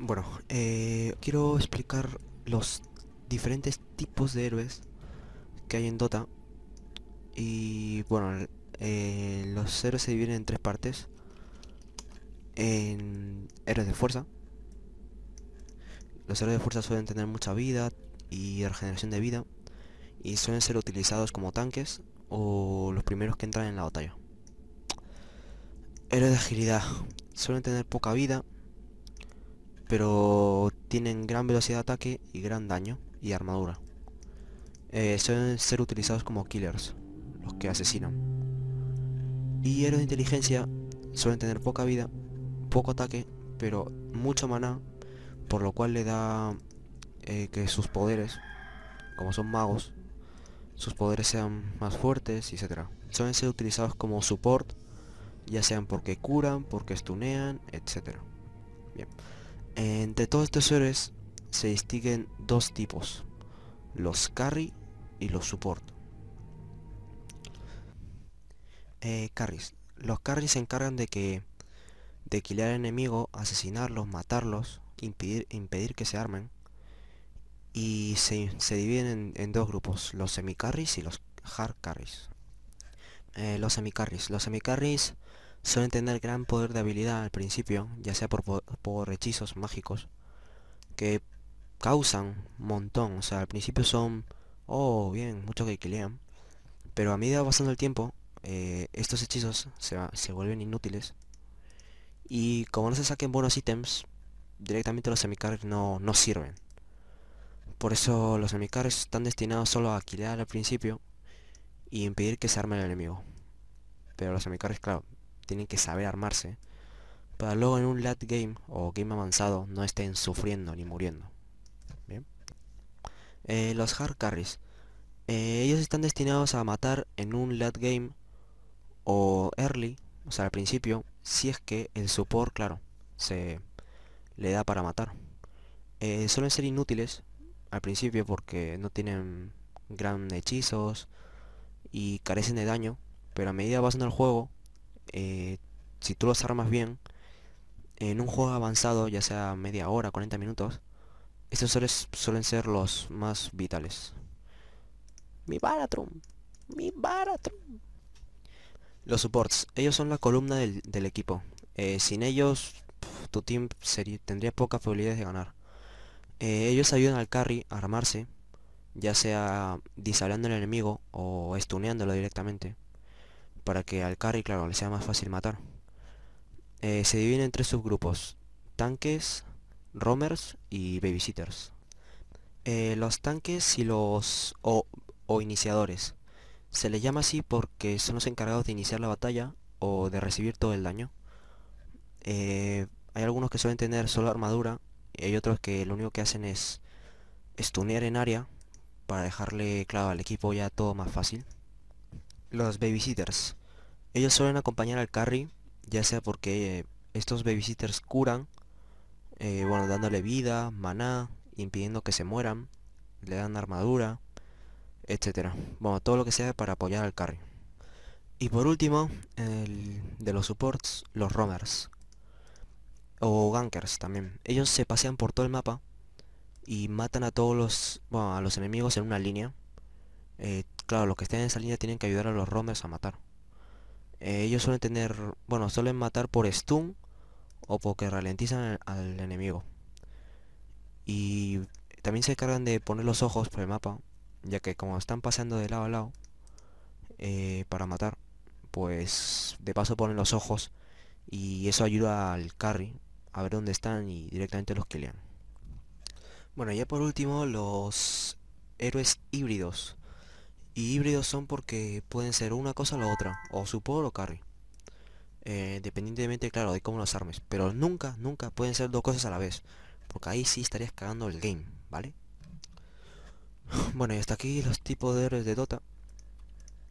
Bueno, eh, quiero explicar los diferentes tipos de héroes que hay en Dota. Y bueno, eh, los héroes se dividen en tres partes. En héroes de fuerza. Los héroes de fuerza suelen tener mucha vida, y regeneración de vida y suelen ser utilizados como tanques o los primeros que entran en la batalla. Héroes de agilidad. Suelen tener poca vida, pero tienen gran velocidad de ataque y gran daño y armadura. Eh, suelen ser utilizados como killers, los que asesinan. Y héroes de inteligencia suelen tener poca vida, poco ataque, pero mucho maná, por lo cual le da eh, que sus poderes, como son magos, sus poderes sean más fuertes, etc. Suelen ser utilizados como support, ya sean porque curan, porque estunean, etc. Bien. Entre todos estos seres se distinguen dos tipos, los carry y los support. Eh, carries. Los carries se encargan de que de killar al enemigo, asesinarlos, matarlos, impedir, impedir que se armen y se, dividen en, dos grupos, los semicarris y los hard carries. Eh, los semicarris. Los semicarries suelen tener gran poder de habilidad al principio, ya sea por, por hechizos mágicos, que causan un montón. O sea, al principio son, oh, bien, mucho que quilean. Pero a medida pasando el tiempo, eh, estos hechizos se, vuelven inútiles. Y como no se saquen buenos ítems, directamente los semicarris no, no sirven. Por eso los semicarries están destinados solo a alquilar al principio y impedir que se arme el enemigo. Pero los semicarries claro, tienen que saber armarse para luego en un late game o game avanzado no estén sufriendo ni muriendo. Bien. Eh, los hard carries. Eh, ellos están destinados a matar en un late game o early, o sea al principio, si es que el support, claro, se le da para matar. Eh, suelen ser inútiles al principio porque no tienen gran hechizos y carecen de daño, pero a medida que vas en el juego, eh, si tú los armas bien, en un juego avanzado, ya sea media hora, 40 minutos, estos suelen ser los más vitales. Mi baratrum. mi baratrum. Los supports, ellos son la columna del, equipo. Eh, sin ellos, tu team tendría pocas probabilidades de ganar. Eh, ellos ayudan al carry a armarse, ya sea disablando al enemigo o estuneándolo directamente, para que al carry, claro, le sea más fácil matar. Eh, se dividen en tres subgrupos, tanques, roamers y babysitters. Eh, los tanques y los o, iniciadores. Se les llama así porque son los encargados de iniciar la batalla o de recibir todo el daño. hay algunos que suelen tener solo armadura hay otros que lo único que hacen es stunear en área para dejarle, claro, al equipo ya todo más fácil. Los babysitters. Ellos suelen acompañar al carry, ya sea porque eh, estos babysitters curan, eh, bueno, dándole vida, maná, impidiendo que se mueran, le dan armadura, etcétera. Bueno, todo lo que sea para apoyar al carry. Y por último, el de los supports, los roamers o gankers también. Ellos se pasean por todo el mapa y matan a todos los, bueno, a los enemigos en una línea. Eh, claro, los que estén en esa línea tienen que ayudar a los roamers a matar. Eh, ellos suelen tener, bueno, suelen matar por stun o porque ralentizan al enemigo. Y también se encargan de poner los ojos por el mapa, ya que como están pasando de lado a lado eh, para matar, pues de paso ponen los ojos y eso ayuda al carry a ver dónde están y directamente los que lean Bueno, ya por último, los héroes híbridos. Y híbridos son porque pueden ser una cosa o la otra, o supo o carry. Eh, dependientemente, claro, de cómo los armes. Pero nunca, nunca pueden ser dos cosas a la vez. Porque ahí sí estarías cagando el game, ¿vale? Bueno, y hasta aquí los tipos de héroes de Dota.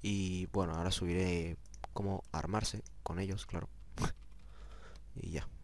Y bueno, ahora subiré cómo armarse con ellos, claro. y ya.